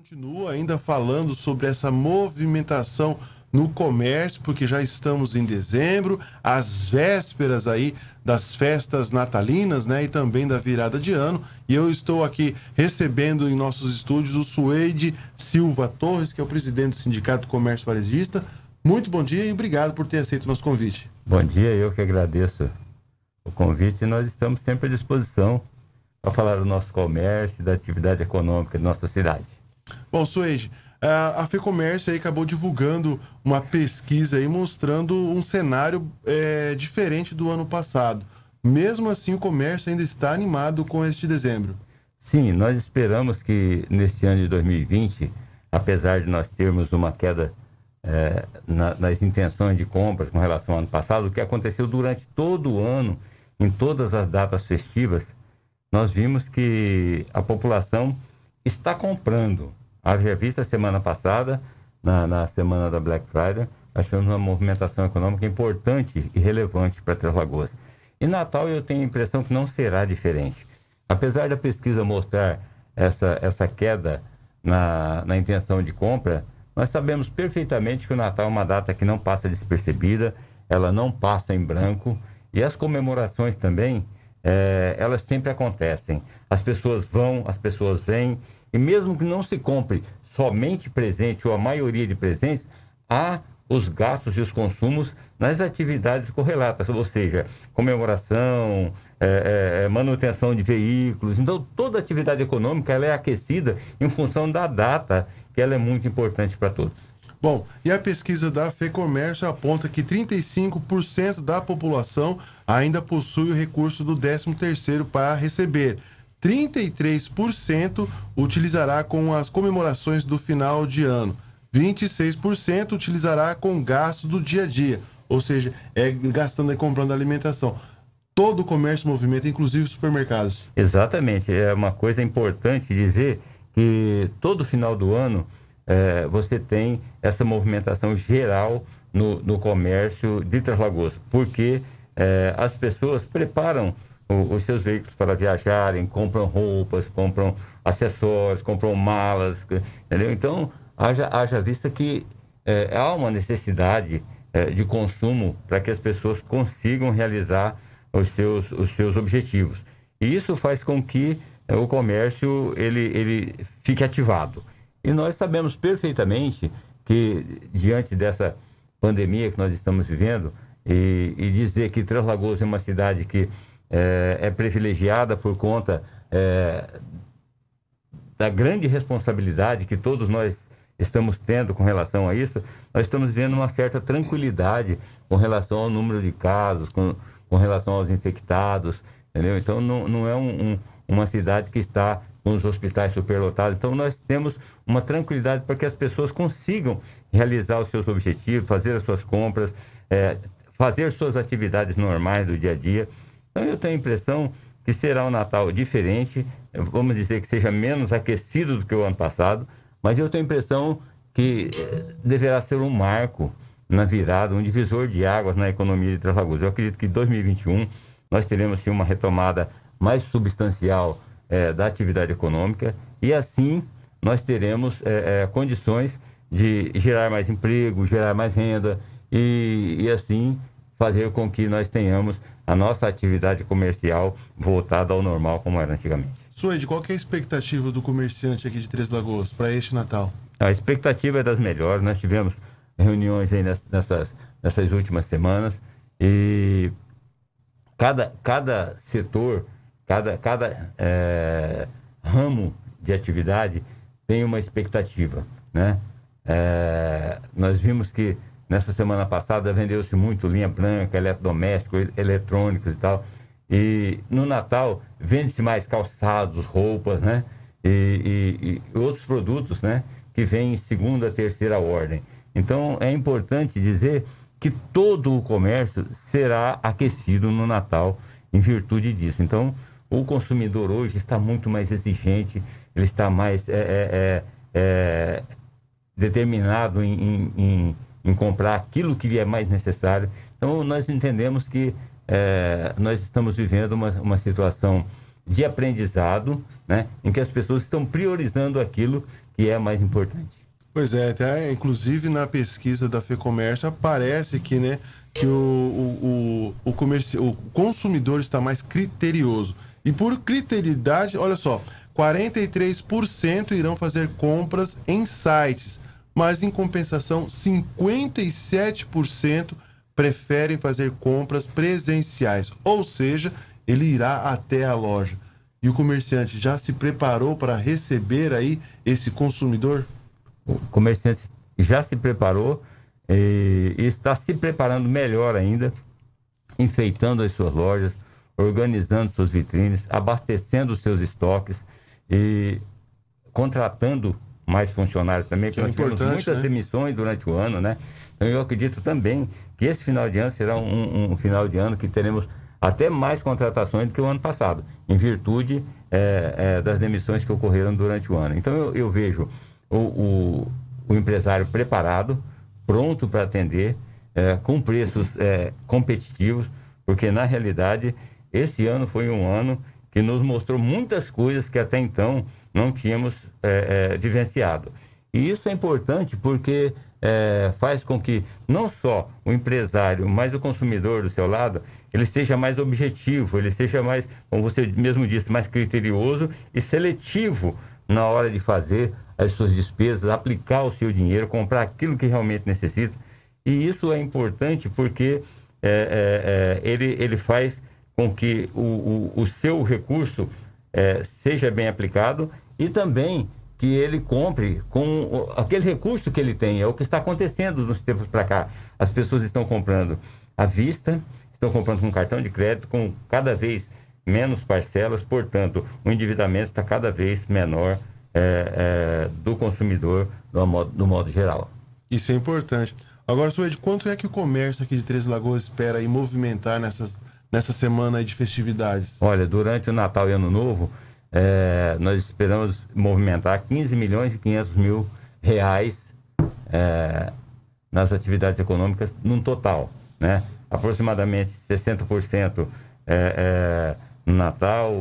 continua ainda falando sobre essa movimentação no comércio, porque já estamos em dezembro, às vésperas aí das festas natalinas, né, e também da virada de ano. E eu estou aqui recebendo em nossos estúdios o Suede Silva Torres, que é o presidente do Sindicato Comércio Varejista. Muito bom dia e obrigado por ter aceito o nosso convite. Bom dia, eu que agradeço o convite. Nós estamos sempre à disposição para falar do nosso comércio da atividade econômica de nossa cidade. Bom, Suede, é, a FEComércio aí acabou divulgando uma pesquisa aí mostrando um cenário é, diferente do ano passado. Mesmo assim, o comércio ainda está animado com este dezembro. Sim, nós esperamos que neste ano de 2020, apesar de nós termos uma queda é, na, nas intenções de compras com relação ao ano passado, o que aconteceu durante todo o ano, em todas as datas festivas, nós vimos que a população está comprando, a revista semana passada, na, na semana da Black Friday, achando uma movimentação econômica importante e relevante para Três Lagoas. E Natal eu tenho a impressão que não será diferente. Apesar da pesquisa mostrar essa, essa queda na, na intenção de compra, nós sabemos perfeitamente que o Natal é uma data que não passa despercebida, ela não passa em branco e as comemorações também, é, elas sempre acontecem. As pessoas vão, as pessoas vêm e mesmo que não se compre somente presente ou a maioria de presentes, há os gastos e os consumos nas atividades correlatas, ou seja, comemoração, é, é, é, manutenção de veículos. Então, toda atividade econômica ela é aquecida em função da data, que ela é muito importante para todos. Bom, e a pesquisa da FEComércio aponta que 35% da população ainda possui o recurso do 13º para receber. 33% utilizará com as comemorações do final de ano, 26% utilizará com gasto do dia a dia, ou seja, é gastando e comprando alimentação. Todo o comércio movimenta, inclusive supermercados. Exatamente, é uma coisa importante dizer que todo final do ano é, você tem essa movimentação geral no, no comércio de Três porque é, as pessoas preparam os seus veículos para viajarem, compram roupas, compram acessórios, compram malas, entendeu? Então, haja, haja vista que é, há uma necessidade é, de consumo para que as pessoas consigam realizar os seus, os seus objetivos. E isso faz com que é, o comércio ele, ele fique ativado. E nós sabemos perfeitamente que, diante dessa pandemia que nós estamos vivendo, e, e dizer que Três Lagoas é uma cidade que é, é privilegiada por conta é, da grande responsabilidade que todos nós estamos tendo com relação a isso, nós estamos vendo uma certa tranquilidade com relação ao número de casos, com, com relação aos infectados, entendeu? Então, não, não é um, um, uma cidade que está com os hospitais superlotados. Então, nós temos uma tranquilidade para que as pessoas consigam realizar os seus objetivos, fazer as suas compras, é, fazer suas atividades normais do dia a dia. Então eu tenho a impressão que será um Natal diferente, vamos dizer que seja menos aquecido do que o ano passado, mas eu tenho a impressão que eh, deverá ser um marco na virada, um divisor de águas na economia de Trafalgar. Eu acredito que em 2021 nós teremos sim, uma retomada mais substancial eh, da atividade econômica e assim nós teremos eh, condições de gerar mais emprego, gerar mais renda e, e assim fazer com que nós tenhamos a nossa atividade comercial voltada ao normal como era antigamente. Suede, qual é a expectativa do comerciante aqui de Três Lagoas para este Natal? A expectativa é das melhores. Nós tivemos reuniões aí nessas, nessas últimas semanas e cada, cada setor, cada, cada é, ramo de atividade tem uma expectativa, né? É, nós vimos que Nessa semana passada vendeu-se muito linha branca, eletrodomésticos, eletrônicos e tal. E no Natal vende-se mais calçados, roupas, né? E, e, e outros produtos, né? Que vêm em segunda, terceira ordem. Então é importante dizer que todo o comércio será aquecido no Natal em virtude disso. Então o consumidor hoje está muito mais exigente, ele está mais é, é, é, é determinado em, em, em em comprar aquilo que lhe é mais necessário. Então, nós entendemos que é, nós estamos vivendo uma, uma situação de aprendizado, né, em que as pessoas estão priorizando aquilo que é mais importante. Pois é, até, tá? inclusive na pesquisa da FEComércio aparece que, né, que o, o, o, comerci... o consumidor está mais criterioso. E por criteridade, olha só, 43% irão fazer compras em sites mas em compensação, 57% preferem fazer compras presenciais, ou seja, ele irá até a loja. E o comerciante já se preparou para receber aí esse consumidor? O comerciante já se preparou e está se preparando melhor ainda, enfeitando as suas lojas, organizando suas vitrines, abastecendo os seus estoques e contratando mais funcionários também, porque é nós muitas né? demissões durante o ano, né? Então eu acredito também que esse final de ano será um, um final de ano que teremos até mais contratações do que o ano passado, em virtude é, é, das demissões que ocorreram durante o ano. Então eu, eu vejo o, o, o, empresário preparado, pronto para atender, é, com preços competitivos, porque na realidade esse ano foi um ano que nos mostrou muitas coisas que até então não tínhamos é, é, vivenciado. E isso é importante porque é, faz com que não só o empresário, mas o consumidor do seu lado, ele seja mais objetivo, ele seja mais, como você mesmo disse, mais criterioso e seletivo na hora de fazer as suas despesas, aplicar o seu dinheiro, comprar aquilo que realmente necessita. E isso é importante porque é, é, é ele, ele faz com que o, o, o seu recurso é, seja bem aplicado e também que ele compre com aquele recurso que ele tem. É o que está acontecendo nos tempos para cá. As pessoas estão comprando à vista, estão comprando com cartão de crédito, com cada vez menos parcelas, portanto, o endividamento está cada vez menor é, é, do consumidor do modo, do modo geral. Isso é importante. Agora, Suede, quanto é que o comércio aqui de Três Lagoas espera aí movimentar nessas, nessa semana de festividades? Olha, durante o Natal e Ano Novo, é, nós esperamos movimentar 15 milhões e 500 mil reais é, nas atividades econômicas no total, né? Aproximadamente 60% é, é, no Natal,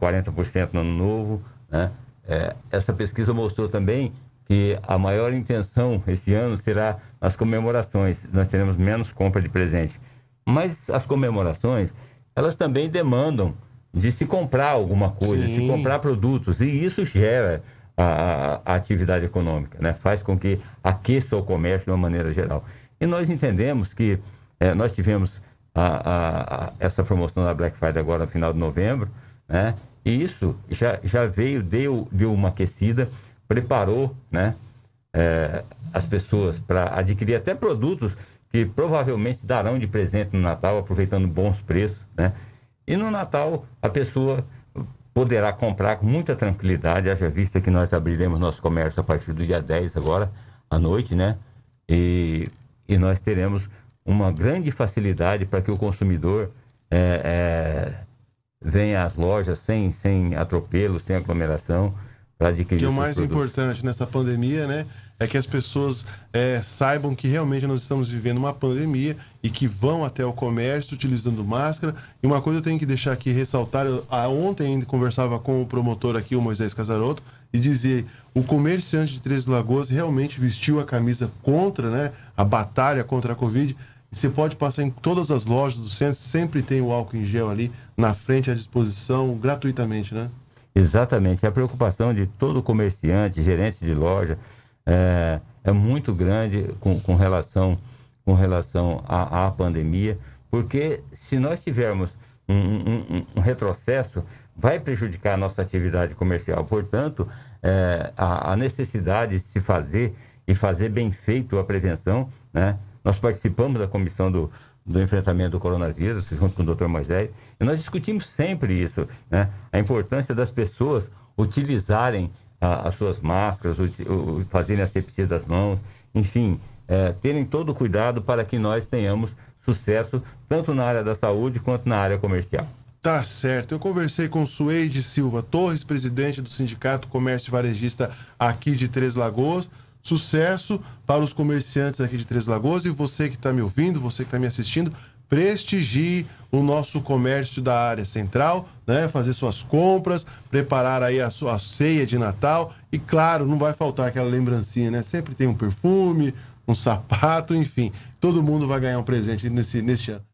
40% no Ano Novo, né? É, essa pesquisa mostrou também que a maior intenção esse ano será as comemorações. Nós teremos menos compra de presente. Mas as comemorações, elas também demandam de se comprar alguma coisa, Sim. se comprar produtos. E isso gera a, a, atividade econômica, né? faz com que aqueça o comércio de uma maneira geral. E nós entendemos que eh, nós tivemos a, a, essa promoção da Black Friday agora no final de novembro, né? e isso já, já veio, deu, deu uma aquecida, preparou né? Eh, as pessoas para adquirir até produtos que provavelmente darão de presente no Natal, aproveitando bons preços. Né? E no Natal, a pessoa poderá comprar com muita tranquilidade, haja vista que nós abriremos nosso comércio a partir do dia 10 agora, à noite, né? E, e nós teremos uma grande facilidade para que o consumidor é, é, venha às lojas sem, sem atropelo, sem aglomeração para adquirir. E o mais importante nessa pandemia, né, é que as pessoas é, saibam que realmente nós estamos vivendo uma pandemia e que vão até o comércio utilizando máscara. E uma coisa eu tenho que deixar aqui ressaltar, eu, a, ontem ainda conversava com o promotor aqui, o Moisés Casaroto, e dizia, o comerciante de Três Lagoas realmente vestiu a camisa contra, né, a batalha contra a Covid. Você pode passar em todas as lojas do centro, sempre tem o álcool em gel ali na frente à disposição, gratuitamente, né? Exatamente. A preocupação de todo comerciante, gerente de loja, é, é muito grande com, com relação, com relação à, à, pandemia, porque se nós tivermos um, um, um, retrocesso, vai prejudicar a nossa atividade comercial. Portanto, é, a, a, necessidade de se fazer e fazer bem feito a prevenção, né? Nós participamos da comissão do, do enfrentamento do coronavírus, junto com o Dr. Moisés, e nós discutimos sempre isso, né? A importância das pessoas utilizarem a, ah, as suas máscaras, o, o, fazerem a sepsia das mãos, enfim, é, terem todo o cuidado para que nós tenhamos sucesso tanto na área da saúde quanto na área comercial. Tá certo. Eu conversei com Suede Silva Torres, presidente do Sindicato Comércio Varejista aqui de Três Lagoas. Sucesso para os comerciantes aqui de Três Lagoas e você que está me ouvindo, você que está me assistindo, prestigie o nosso comércio da área central, né? Fazer suas compras, preparar aí a sua ceia de Natal e claro, não vai faltar aquela lembrancinha, né? Sempre tem um perfume, um sapato, enfim, todo mundo vai ganhar um presente nesse nesse ano.